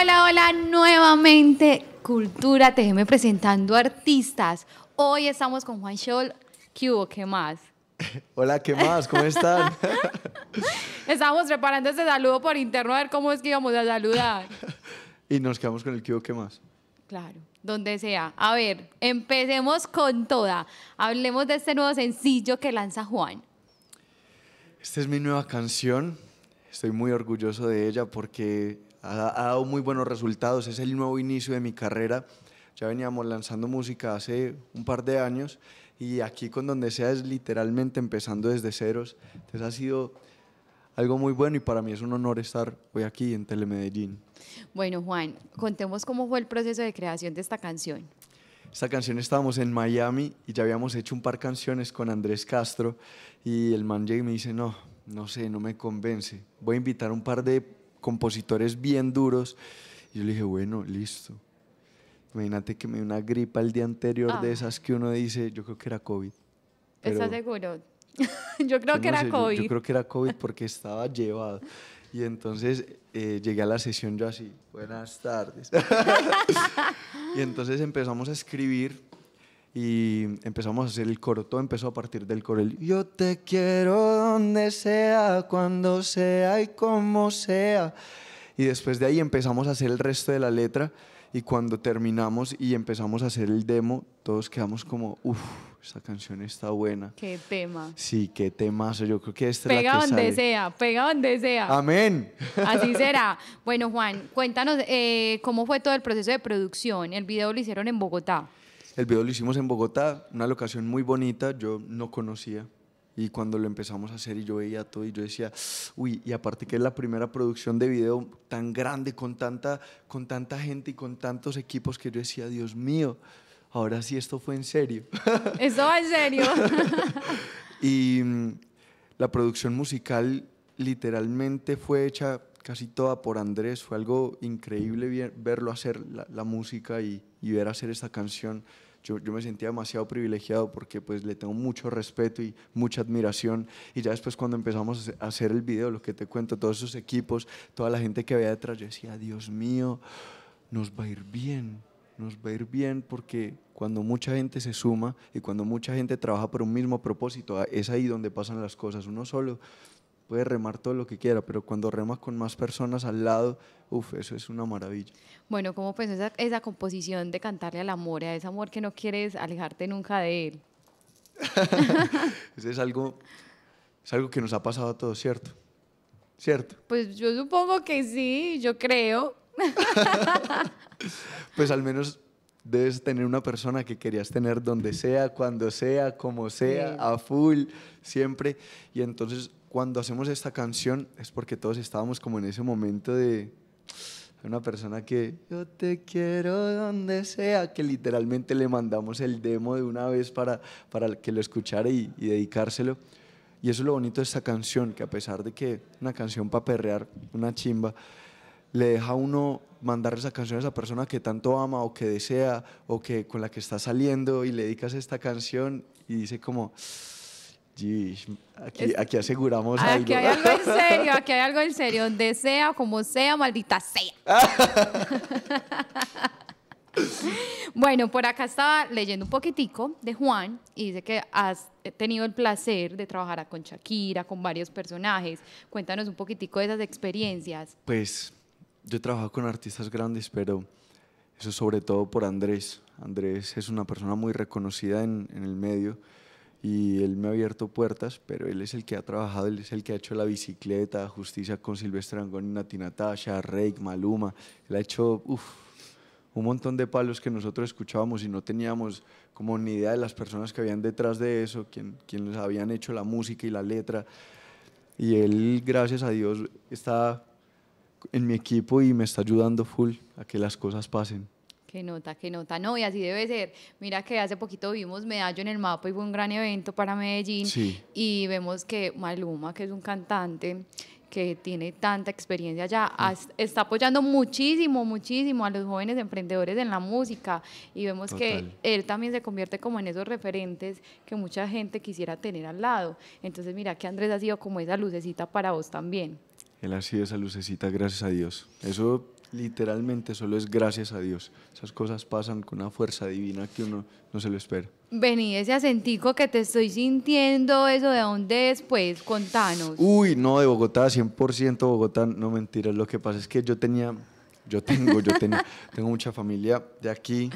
hola, hola, nuevamente Cultura TGM presentando artistas. Hoy estamos con Juan Scholl. ¿Qué hubo? ¿Qué más? Hola, ¿qué más? ¿Cómo están? Estamos preparando este saludo por interno a ver cómo es que íbamos a saludar. y nos quedamos con el ¿qué ¿Qué más? Claro, donde sea. A ver, empecemos con toda. Hablemos de este nuevo sencillo que lanza Juan. Esta es mi nueva canción. Estoy muy orgulloso de ella porque ha, dado muy buenos resultados, es el nuevo inicio de mi carrera. Ya veníamos lanzando música hace un par de años y aquí con Donde Sea es literalmente empezando desde ceros. Entonces ha sido algo muy bueno y para mí es un honor estar hoy aquí en Telemedellín. Bueno, Juan, contemos cómo fue el proceso de creación de esta canción. Esta canción estábamos en Miami y ya habíamos hecho un par de canciones con Andrés Castro y el man Jay me dice, no, no sé, no me convence. Voy a invitar un par de compositores bien duros. Y yo le dije, bueno, listo. Imagínate que me dio una gripa el día anterior de ah. esas que uno dice, yo creo que era COVID. ¿Estás seguro? yo creo que era COVID. Yo, creo que era COVID porque estaba llevado. Y entonces eh, llegué a la sesión yo así, buenas tardes. y entonces empezamos a escribir y empezamos a hacer el coro. Todo empezó a partir del coro. Yo te quiero donde sea, cuando sea y como sea. Y después de ahí empezamos a hacer el resto de la letra y cuando terminamos y empezamos a hacer el demo, todos quedamos como, uff, esta canción está buena. Qué tema. Sí, qué temazo. Yo creo que esta es la que donde sea, pega donde sea. Amén. Así será. Bueno, Juan, cuéntanos eh, cómo fue todo el proceso de producción. El video lo hicieron en Bogotá. El video lo hicimos en Bogotá, una locación muy bonita, yo no conocía. Y cuando lo empezamos a hacer y yo veía todo y yo decía, uy, y aparte que es la primera producción de video tan grande, con tanta, con tanta gente y con tantos equipos que yo decía, Dios mío, ahora sí esto fue en serio. Esto va en serio. y mm, la producción musical literalmente fue hecha casi toda por Andrés. Fue algo increíble verlo hacer la, música y, y ver hacer esta canción yo, me sentía demasiado privilegiado porque pues le tengo mucho respeto y mucha admiración. Y ya después cuando empezamos a hacer el video, lo que te cuento, todos esos equipos, toda la gente que había detrás, yo decía, Dios mío, nos va a ir bien, nos va a ir bien porque cuando mucha gente se suma y cuando mucha gente trabaja por un mismo propósito, es ahí donde pasan las cosas. Uno solo puede remar todo lo que quiera, pero cuando remas con más personas al lado, uff, eso es una maravilla. Bueno, ¿cómo pues esa, esa composición de cantarle al amor, a ese amor que no quieres alejarte nunca de él? eso es algo, es algo que nos ha pasado a todos, ¿cierto? ¿Cierto? Pues yo supongo que sí, yo creo. pues al menos debes tener una persona que querías tener donde sea, cuando sea, como sea, a full, siempre. Y entonces cuando hacemos esta canción es porque todos estábamos como en ese momento de una persona que yo te quiero donde sea, que literalmente le mandamos el demo de una vez para, para que lo escuchara y, dedicárselo. Y eso es lo bonito de esta canción, que a pesar de que una canción para perrear, una chimba, le deja uno mandar esa canción a esa persona que tanto ama o que desea o que con la que está saliendo y le dedicas esta canción y dice como aquí, aseguramos algo. Aquí hay algo en serio, aquí hay algo en serio. Donde sea, como sea, maldita sea. bueno, por acá estaba leyendo un poquitico de Juan y dice que has tenido el placer de trabajar con Shakira, con varios personajes. Cuéntanos un poquitico de esas experiencias. Pues yo he trabajado con artistas grandes, pero eso sobre todo por Andrés. Andrés es una persona muy reconocida en, en el medio y él me ha abierto puertas, pero él es el que ha trabajado, él es el que ha hecho la bicicleta, Justicia con Silvestre Angón, Nati Natasha, Reik, Maluma, él ha hecho un montón de palos que nosotros escuchábamos y no teníamos como ni idea de las personas que habían detrás de eso, quienes habían hecho la música y la letra. Y él, gracias a Dios, está en mi equipo y me está ayudando full a que las cosas pasen. Qué nota, qué nota. No, y así debe ser. Mira que hace poquito vimos Medallo en el mapa y fue un gran evento para Medellín. Y vemos que Maluma, que es un cantante que tiene tanta experiencia ya, mm. está apoyando muchísimo, muchísimo a los jóvenes emprendedores en la música. Y vemos que él también se convierte como en esos referentes que mucha gente quisiera tener al lado. Entonces, mira que Andrés ha sido como esa lucecita para vos también. Él ha sido esa lucecita, gracias a Dios. Eso Literalmente solo es gracias a Dios. Esas cosas pasan con una fuerza divina que uno no se lo espera. Vení, ese acentico que te estoy sintiendo, eso de dónde es, pues, contanos. Uy, no, de Bogotá, 100% Bogotá, no mentiras. Lo que pasa es que yo tenía, yo tengo, yo tenía tengo mucha familia de aquí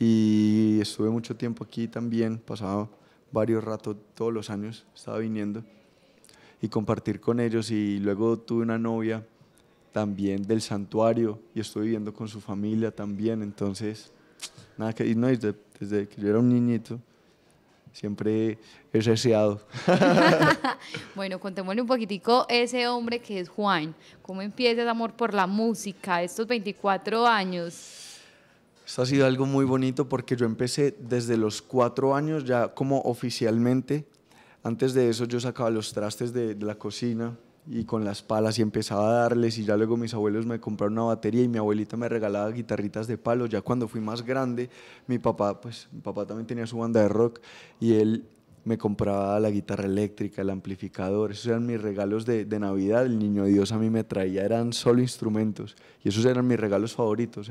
y estuve mucho tiempo aquí también, pasaba varios ratos, todos los años estaba viniendo y compartir con ellos y luego tuve una novia también del santuario y estoy viviendo con su familia también. Entonces, nada que decir, no, desde, que yo era un niñito siempre he deseado. bueno, contémosle un poquitico ese hombre que es Juan. ¿Cómo empieza ese amor por la música estos 24 años? Esto ha sido algo muy bonito porque yo empecé desde los cuatro años ya como oficialmente. Antes de eso yo sacaba los trastes de la cocina, y con las palas y empezaba a darles y ya luego mis abuelos me compraron una batería y mi abuelita me regalaba guitarritas de palo. Ya cuando fui más grande, mi papá, pues mi papá también tenía su banda de rock y él me compraba la guitarra eléctrica, el amplificador, esos eran mis regalos de, Navidad, el niño Dios a mí me traía, eran solo instrumentos y esos eran mis regalos favoritos.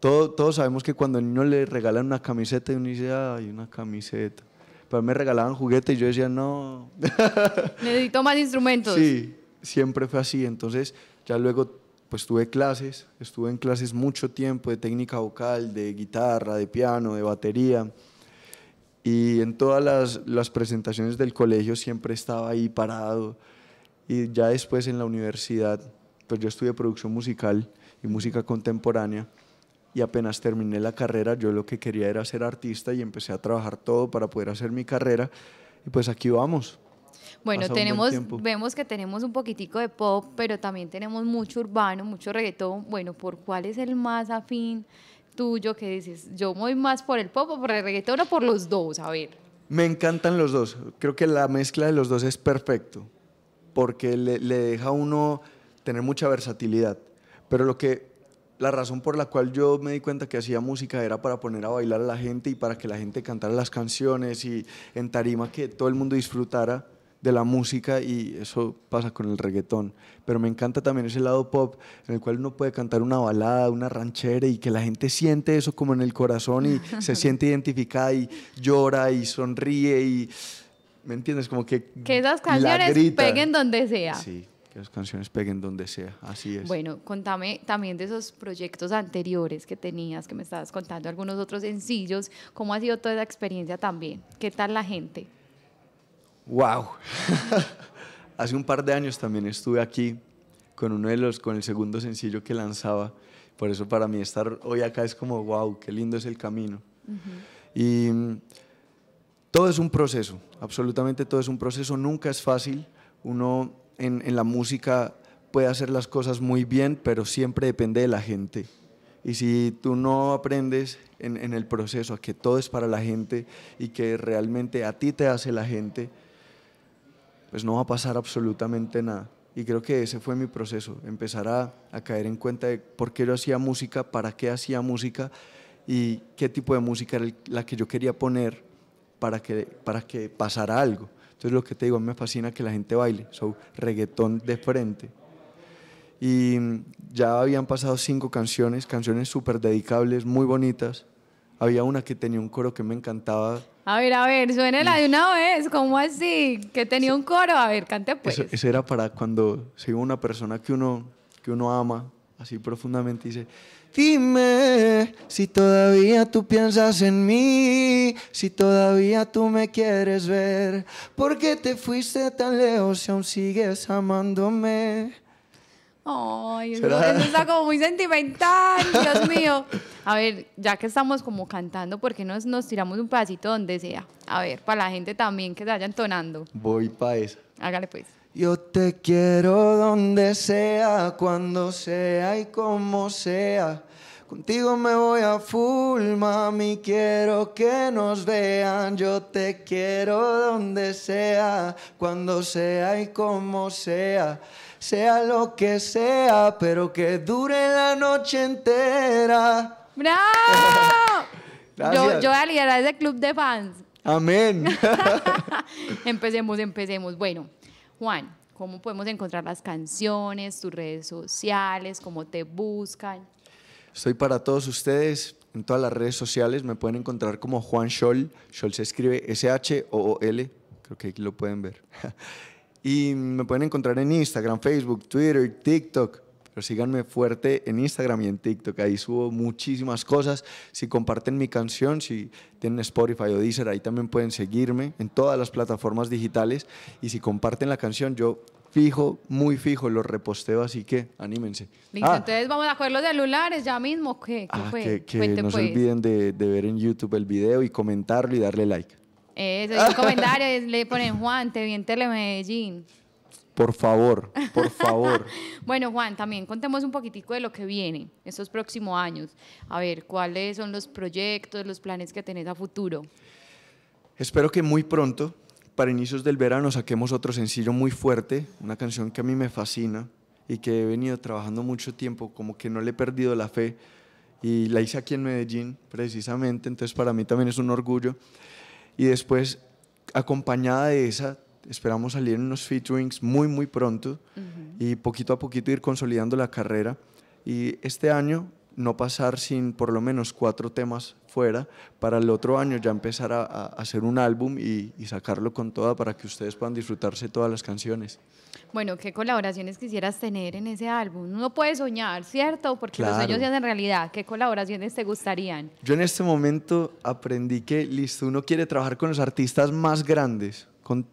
todo, todos sabemos que cuando el niño le regalan una camiseta y uno dice, ay, una camiseta pero me regalaban juguetes y yo decía, no. Necesito más instrumentos. Sí, siempre fue así. Entonces, ya luego pues tuve clases, estuve en clases mucho tiempo de técnica vocal, de guitarra, de piano, de batería. Y en todas las, las presentaciones del colegio siempre estaba ahí parado. Y ya después en la universidad, pues yo estudié producción musical y música contemporánea y apenas terminé la carrera, yo lo que quería era ser artista y empecé a trabajar todo para poder hacer mi carrera y pues aquí vamos. Bueno, tenemos, vemos que tenemos un poquitico de pop, pero también tenemos mucho urbano, mucho reggaetón. Bueno, ¿por cuál es el más afín tuyo que dices? ¿Yo voy más por el pop o por el reggaetón o por los dos? A ver. Me encantan los dos. Creo que la mezcla de los dos es perfecto, porque le, le deja a uno tener mucha versatilidad. Pero lo que la razón por la cual yo me di cuenta que hacía música era para poner a bailar a la gente y para que la gente cantara las canciones y en tarima que todo el mundo disfrutara de la música y eso pasa con el reggaetón. Pero me encanta también ese lado pop en el cual uno puede cantar una balada, una ranchera y que la gente siente eso como en el corazón y se siente identificada y llora y sonríe y... ¿Me entiendes? Como que... Que esas canciones peguen donde sea. Sí que las canciones peguen donde sea, así es. Bueno, contame también de esos proyectos anteriores que tenías, que me estabas contando, algunos otros sencillos, ¿cómo ha sido toda esa experiencia también? ¿Qué tal la gente? ¡Wow! Hace un par de años también estuve aquí con uno de los, con el segundo sencillo que lanzaba, por eso para mí estar hoy acá es como, wow, qué lindo es el camino. Y mm, todo es un proceso, absolutamente todo es un proceso, nunca es fácil, uno en, la música puede hacer las cosas muy bien, pero siempre depende de la gente. Y si tú no aprendes en, el proceso a que todo es para la gente y que realmente a ti te hace la gente, pues no va a pasar absolutamente nada. Y creo que ese fue mi proceso, empezar a, caer en cuenta de por qué yo hacía música, para qué hacía música y qué tipo de música era la que yo quería poner para que pasara algo. Entonces lo que te digo, a mí me fascina que la gente baile, so, reggaetón de frente. Y ya habían pasado cinco canciones, canciones súper dedicables, muy bonitas. Había una que tenía un coro que me encantaba. A ver, a ver, suénela de una vez, ¿cómo así? Que tenía un coro, a ver, cante pues. Eso, eso era para cuando se iba una persona que uno, que uno ama así profundamente y dice, Dime si todavía tú piensas en mí, si todavía tú me quieres ver, ¿por qué te fuiste tan lejos si aún sigues amándome? Ay, eso, está como muy sentimental, Dios mío. A ver, ya que estamos como cantando, ¿por qué nos, nos tiramos un pasito donde sea? A ver, para la gente también que se vaya entonando. Voy para eso. Hágale pues. Yo te quiero donde sea, cuando sea y como sea. Contigo me voy a full, mami, quiero que nos vean. Yo te quiero donde sea, cuando sea y como sea. Sea lo que sea, pero que dure la noche entera. ¡Bravo! yo, voy a liderar ese club de fans. Amén. empecemos, empecemos. Bueno, Juan, ¿cómo podemos encontrar las canciones, tus redes sociales, cómo te buscan? Estoy para todos ustedes en todas las redes sociales. Me pueden encontrar como Juan Scholl. Scholl se escribe S-H-O-O-L. Creo que aquí lo pueden ver. Y me pueden encontrar en Instagram, Facebook, Twitter, TikTok pero síganme fuerte en Instagram y en TikTok. Ahí subo muchísimas cosas. Si comparten mi canción, si tienen Spotify o Deezer, ahí también pueden seguirme en todas las plataformas digitales. Y si comparten la canción, yo fijo, muy fijo, los reposteo, así que anímense. ah, entonces vamos a coger los celulares ya mismo. ¿Qué, ah, fue? Que, no se pues. olviden de, ver en YouTube el video y comentarlo y darle like. Eso, y comentarios, le ponen Juan, te vi en Telemedellín. Por favor, por favor. bueno, Juan, también contemos un poquitico de lo que viene estos próximos años. A ver, ¿cuáles son los proyectos, los planes que tenés a futuro? Espero que muy pronto, para inicios del verano, saquemos otro sencillo muy fuerte, una canción que a mí me fascina y que he venido trabajando mucho tiempo, como que no le he perdido la fe y la hice aquí en Medellín, precisamente, entonces para mí también es un orgullo. Y después, acompañada de esa, Esperamos salir en unos featurings muy, muy pronto y poquito a poquito ir consolidando la carrera. Y este año no pasar sin por lo menos cuatro temas fuera, para el otro año ya empezar a, hacer un álbum y, sacarlo con toda para que ustedes puedan disfrutarse todas las canciones. Bueno, ¿qué colaboraciones quisieras tener en ese álbum? Uno puede soñar, ¿cierto? Porque los sueños se hacen realidad. ¿Qué colaboraciones te gustarían? Yo en este momento aprendí que, listo, uno quiere trabajar con los artistas más grandes, con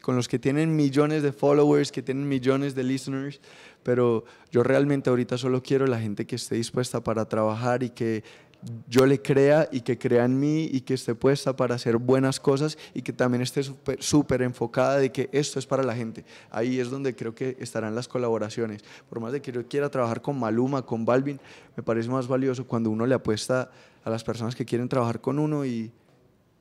con los que tienen millones de followers, que tienen millones de listeners, pero yo realmente ahorita solo quiero la gente que esté dispuesta para trabajar y que yo le crea y que crea en mí y que esté puesta para hacer buenas cosas y que también esté súper enfocada de que esto es para la gente. Ahí es donde creo que estarán las colaboraciones. Por más de que yo quiera trabajar con Maluma, con Balvin, me parece más valioso cuando uno le apuesta a las personas que quieren trabajar con uno y,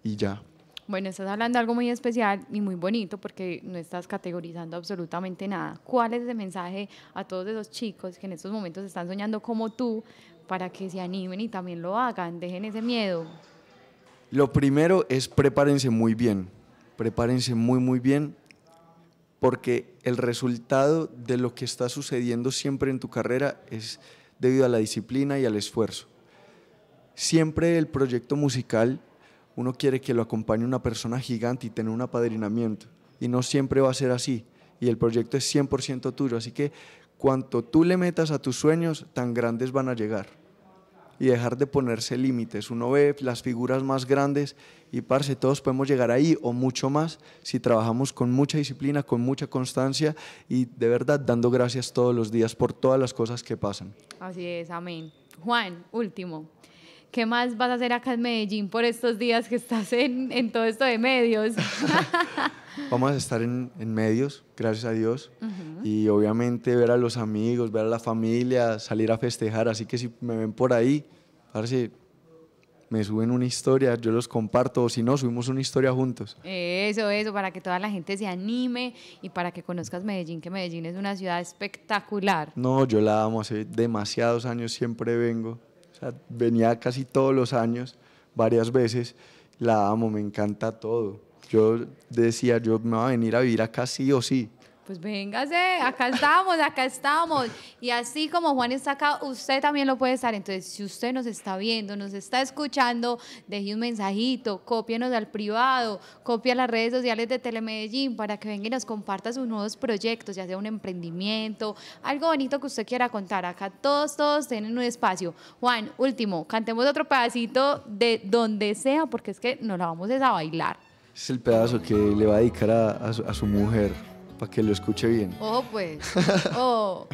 y ya. Bueno, estás hablando de algo muy especial y muy bonito porque no estás categorizando absolutamente nada. ¿Cuál es el mensaje a todos esos chicos que en estos momentos están soñando como tú para que se animen y también lo hagan? Dejen ese miedo. Lo primero es prepárense muy bien, prepárense muy, muy bien porque el resultado de lo que está sucediendo siempre en tu carrera es debido a la disciplina y al esfuerzo. Siempre el proyecto musical uno quiere que lo acompañe una persona gigante y tener un apadrinamiento. Y no siempre va a ser así. Y el proyecto es 100% tuyo. Así que cuanto tú le metas a tus sueños, tan grandes van a llegar. Y dejar de ponerse límites. Uno ve las figuras más grandes y, parce, todos podemos llegar ahí o mucho más si trabajamos con mucha disciplina, con mucha constancia y de verdad dando gracias todos los días por todas las cosas que pasan. Así es, amén. Juan, último. ¿qué más vas a hacer acá en Medellín por estos días que estás en, todo esto de medios? Vamos a estar en, medios, gracias a Dios, y obviamente ver a los amigos, ver a la familia, salir a festejar, así que si me ven por ahí, a ver si me suben una historia, yo los comparto, o si no, subimos una historia juntos. Eso, eso, para que toda la gente se anime y para que conozcas Medellín, que Medellín es una ciudad espectacular. No, yo la amo, hace demasiados años siempre vengo venía casi todos los años, varias veces, la amo, me encanta todo. Yo decía, yo me voy a venir a vivir acá sí o sí pues véngase, acá estamos, acá estamos. Y así como Juan está acá, usted también lo puede estar. Entonces, si usted nos está viendo, nos está escuchando, deje un mensajito, cópienos al privado, copia las redes sociales de Telemedellín para que venga y nos comparta sus nuevos proyectos, ya sea un emprendimiento, algo bonito que usted quiera contar. Acá todos, todos tienen un espacio. Juan, último, cantemos otro pedacito de donde sea, porque es que nos la vamos a bailar. Es el pedazo que le va a dedicar a, a su mujer que lo escuche bien. Oh, pues. Oh.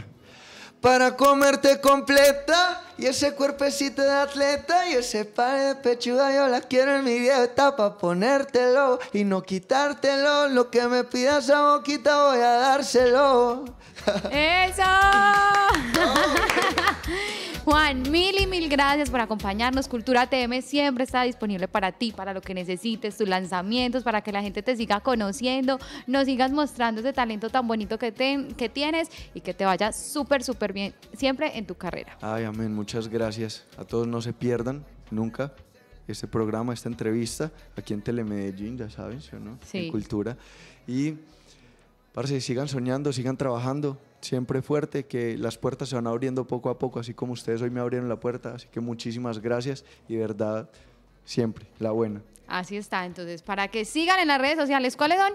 para comerte completa y ese cuerpecito de atleta y ese par de pechuga yo la quiero en mi dieta para ponértelo y no quitártelo lo que me pidas a boquita voy a dárselo eso Juan, mil y mil gracias por acompañarnos. Cultura TM siempre está disponible para ti, para lo que necesites, tus lanzamientos, para que la gente te siga conociendo, nos sigas mostrando ese talento tan bonito que, que tienes y que te vaya súper, súper bien siempre en tu carrera. Ay, amén. Muchas gracias. A todos no se pierdan nunca este programa, esta entrevista aquí en Telemedellín, ya saben, ¿sí o no? Sí. Cultura. Y sí, sigan soñando, sigan trabajando, siempre fuerte, que las puertas se van abriendo poco a poco, así como ustedes hoy me abrieron la puerta. Así que muchísimas gracias y de verdad, siempre, la buena. Así está, entonces, para que sigan en las redes sociales, ¿cuáles son?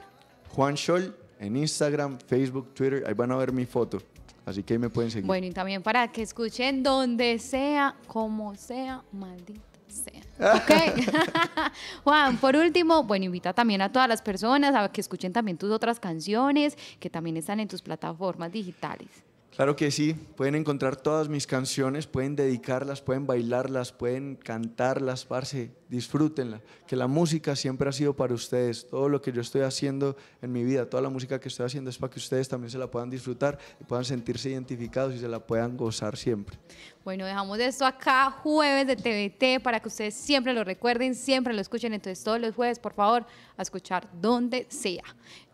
Juan Scholl, en Instagram, Facebook, Twitter, ahí van a ver mi foto. Así que ahí me pueden seguir. Bueno, y también para que escuchen donde sea, como sea, maldita sea. Ok. Juan, por último, bueno, invita también a todas las personas a que escuchen también tus otras canciones que también están en tus plataformas digitales. Claro que sí, pueden encontrar todas mis canciones, pueden dedicarlas, pueden bailarlas, pueden cantarlas, parce, disfrútenla. Que la música siempre ha sido para ustedes. Todo lo que yo estoy haciendo en mi vida, toda la música que estoy haciendo es para que ustedes también se la puedan disfrutar y puedan sentirse identificados y se la puedan gozar siempre. Bueno, dejamos esto acá, jueves de TVT, para que ustedes siempre lo recuerden, siempre lo escuchen. Entonces, todos los jueves, por favor, a escuchar donde sea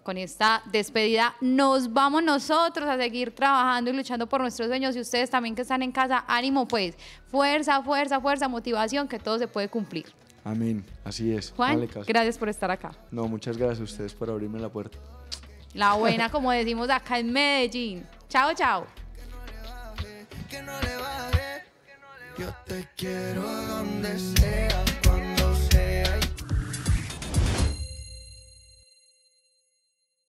con esta despedida nos vamos nosotros a seguir trabajando y luchando por nuestros sueños y ustedes también que están en casa, ánimo pues, fuerza, fuerza, fuerza, motivación, que todo se puede cumplir. Amén, así es. Juan, gracias por estar acá. No, muchas gracias a ustedes por abrirme la puerta. La buena, como decimos acá en Medellín. Chao, chao. Yo te quiero donde sea.